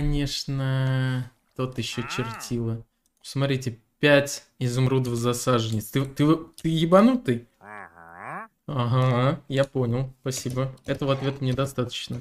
конечно, тот еще а. чертила. Смотрите, 5 изумрудов засаженец. Ты, ты, ты ебанутый? Ага, я понял, спасибо. Этого ответа мне достаточно.